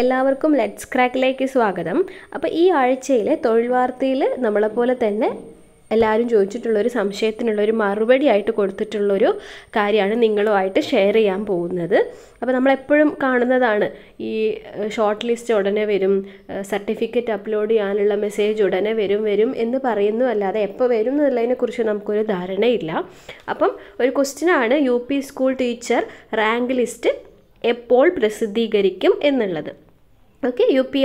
എല്ലാവർക്കും ലെറ്റ്സ് ക്രാക്കിലേക്ക് സ്വാഗതം അപ്പോൾ ഈ ആഴ്ചയിലെ തൊഴിൽ വാർത്തയിൽ നമ്മളെപ്പോലെ തന്നെ എല്ലാവരും ചോദിച്ചിട്ടുള്ളൊരു സംശയത്തിനുള്ളൊരു ആയിട്ട് കൊടുത്തിട്ടുള്ളൊരു കാര്യമാണ് നിങ്ങളുമായിട്ട് ഷെയർ ചെയ്യാൻ പോകുന്നത് അപ്പോൾ നമ്മളെപ്പോഴും കാണുന്നതാണ് ഈ ഷോർട്ട് ലിസ്റ്റ് ഉടനെ വരും സർട്ടിഫിക്കറ്റ് അപ്ലോഡ് ചെയ്യാനുള്ള മെസ്സേജ് ഉടനെ വരും വരും എന്ന് പറയുന്നു അല്ലാതെ എപ്പോൾ വരും എന്നുള്ളതിനെക്കുറിച്ച് നമുക്കൊരു ധാരണയില്ല അപ്പം ഒരു ക്വസ്റ്റ്യനാണ് U P school teacher rank list എപ്പോൾ പ്രസിദ്ധീകരിക്കും എന്നുള്ളത് ഓക്കെ യു പി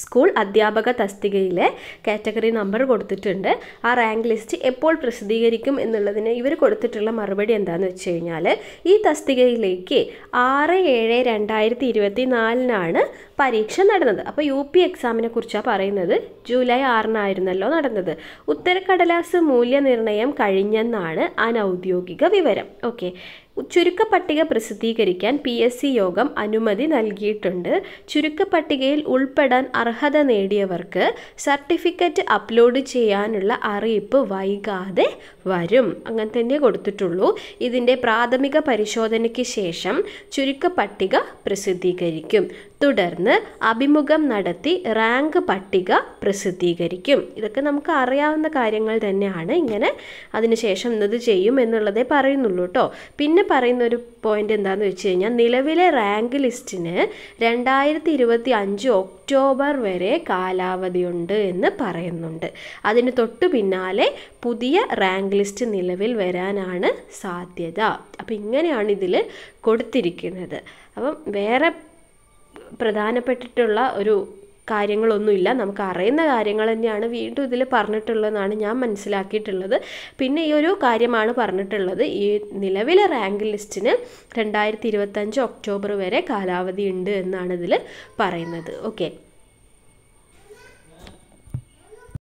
സ്കൂൾ അധ്യാപക തസ്തികയിലെ കാറ്റഗറി നമ്പർ കൊടുത്തിട്ടുണ്ട് ആ റാങ്ക് ലിസ്റ്റ് എപ്പോൾ പ്രസിദ്ധീകരിക്കും എന്നുള്ളതിന് ഇവർ കൊടുത്തിട്ടുള്ള മറുപടി എന്താണെന്ന് വെച്ച് കഴിഞ്ഞാൽ ഈ തസ്തികയിലേക്ക് ആറ് ഏഴ് രണ്ടായിരത്തി ഇരുപത്തി നാലിനാണ് പരീക്ഷ നടന്നത് അപ്പോൾ യു പി എക്സാമിനെ കുറിച്ചാണ് പറയുന്നത് ജൂലൈ ആറിനായിരുന്നല്ലോ നടന്നത് ഉത്തരക്കടലാസ് മൂല്യനിർണ്ണയം കഴിഞ്ഞെന്നാണ് അനൗദ്യോഗിക വിവരം ഓക്കെ പട്ടിക പ്രസിദ്ധീകരിക്കാൻ പി എസ് സി യോഗം അനുമതി നൽകിയിട്ടുണ്ട് ചുരുക്ക പട്ടികയിൽ ഉൾപ്പെടാൻ അർഹത നേടിയവർക്ക് സർട്ടിഫിക്കറ്റ് അപ്ലോഡ് ചെയ്യാനുള്ള അറിയിപ്പ് വൈകാതെ വരും അങ്ങനെ തന്നെ കൊടുത്തിട്ടുള്ളൂ ഇതിൻ്റെ പ്രാഥമിക പരിശോധനയ്ക്ക് ശേഷം ചുരുക്ക പട്ടിക പ്രസിദ്ധീകരിക്കും തുടർന്ന് അഭിമുഖം നടത്തി റാങ്ക് പട്ടിക പ്രസിദ്ധീകരിക്കും ഇതൊക്കെ നമുക്ക് അറിയാവുന്ന കാര്യങ്ങൾ തന്നെയാണ് ഇങ്ങനെ അതിനുശേഷം ഇന്നത് ചെയ്യും എന്നുള്ളതേ പറയുന്നുള്ളൂ കേട്ടോ പിന്നെ പറയുന്ന ഒരു പോയിന്റ് എന്താണെന്ന് വെച്ച് കഴിഞ്ഞാൽ നിലവിലെ റാങ്ക് ലിസ്റ്റിന് രണ്ടായിരത്തി ഇരുപത്തി അഞ്ച് ഒക്ടോബർ വരെ കാലാവധിയുണ്ട് എന്ന് പറയുന്നുണ്ട് അതിന് തൊട്ടു പിന്നാലെ പുതിയ റാങ്ക് ലിസ്റ്റ് നിലവിൽ വരാനാണ് സാധ്യത അപ്പം ഇങ്ങനെയാണ് ഇതിൽ കൊടുത്തിരിക്കുന്നത് അപ്പം വേറെ പ്രധാനപ്പെട്ടിട്ടുള്ള ഒരു കാര്യങ്ങളൊന്നുമില്ല നമുക്ക് അറിയുന്ന കാര്യങ്ങൾ തന്നെയാണ് വീണ്ടും ഇതിൽ പറഞ്ഞിട്ടുള്ളതെന്നാണ് ഞാൻ മനസ്സിലാക്കിയിട്ടുള്ളത് പിന്നെ ഈ ഒരു കാര്യമാണ് പറഞ്ഞിട്ടുള്ളത് ഈ നിലവിലെ റാങ്ക് ലിസ്റ്റിന് രണ്ടായിരത്തി ഇരുപത്തഞ്ച് ഒക്ടോബർ വരെ കാലാവധി ഉണ്ട് എന്നാണ് ഇതിൽ പറയുന്നത് ഓക്കെ